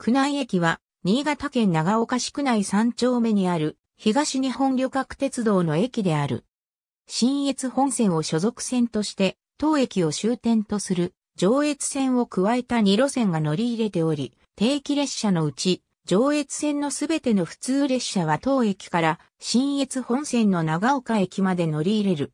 区内駅は、新潟県長岡市区内3丁目にある、東日本旅客鉄道の駅である。新越本線を所属線として、当駅を終点とする、上越線を加えた2路線が乗り入れており、定期列車のうち、上越線のすべての普通列車は当駅から新越本線の長岡駅まで乗り入れる。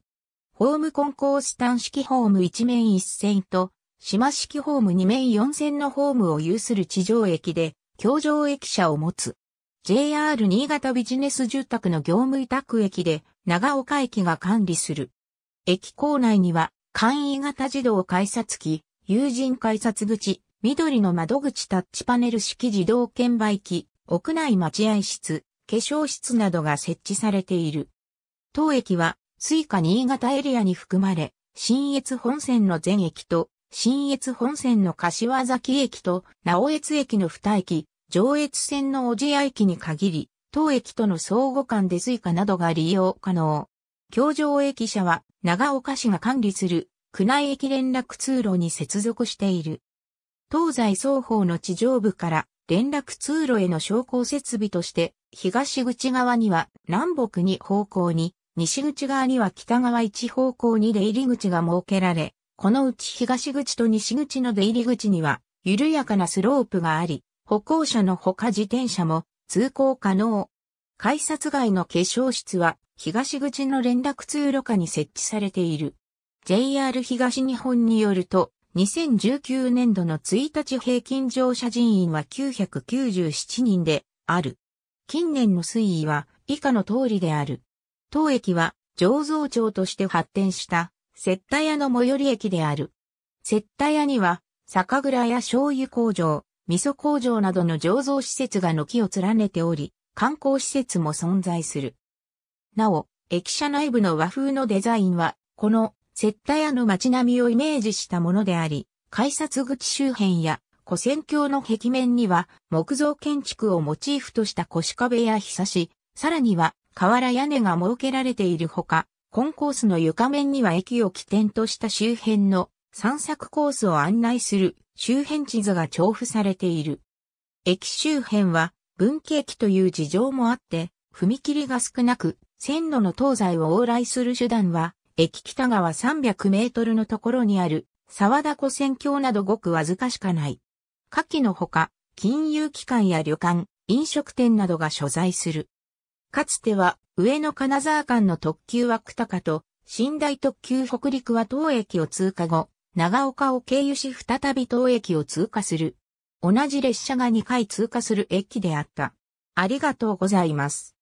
ホームコンコース単式ホーム一面一線と島式ホーム2面4線のホームを有する地上駅で、京上駅舎を持つ。JR 新潟ビジネス住宅の業務委託駅で、長岡駅が管理する。駅構内には、簡易型自動改札機、有人改札口、緑の窓口タッチパネル式自動券売機、屋内待合室、化粧室などが設置されている。当駅は、スイカ新潟エリアに含まれ、新越本線の全駅と新越本線の柏崎駅と直江津駅の2駅、上越線の小千谷駅に限り、当駅との相互間で追加などが利用可能。京城駅舎は長岡市が管理する宮内駅連絡通路に接続している。東西双方の地上部から連絡通路への昇降設備として、東口側には南北に方向に、西口側には北側一方向に出入り口が設けられ、このうち東口と西口の出入り口には、緩やかなスロープがあり、歩行者のほか自転車も通行可能。改札外の化粧室は、東口の連絡通路下に設置されている。JR 東日本によると、2019年度の1日平均乗車人員は997人である。近年の推移は以下の通りである。当駅は醸造町として発展したセッタ屋の最寄り駅である。セッタ屋には、酒蔵や醤油工場、味噌工場などの醸造施設が軒を連ねており、観光施設も存在する。なお、駅舎内部の和風のデザインは、この、セッタ屋の街並みをイメージしたものであり、改札口周辺や古戦橋の壁面には木造建築をモチーフとした腰壁やひさし、さらには瓦屋根が設けられているほか、コンコースの床面には駅を起点とした周辺の散策コースを案内する周辺地図が重複されている。駅周辺は分岐駅という事情もあって、踏切が少なく、線路の東西を往来する手段は、駅北側300メートルのところにある、沢田湖線橋などごくわずかしかない。下記のほか、金融機関や旅館、飲食店などが所在する。かつては上野金沢間の特急は久高と、寝台特急北陸は当駅を通過後、長岡を経由し再び当駅を通過する。同じ列車が2回通過する駅であった。ありがとうございます。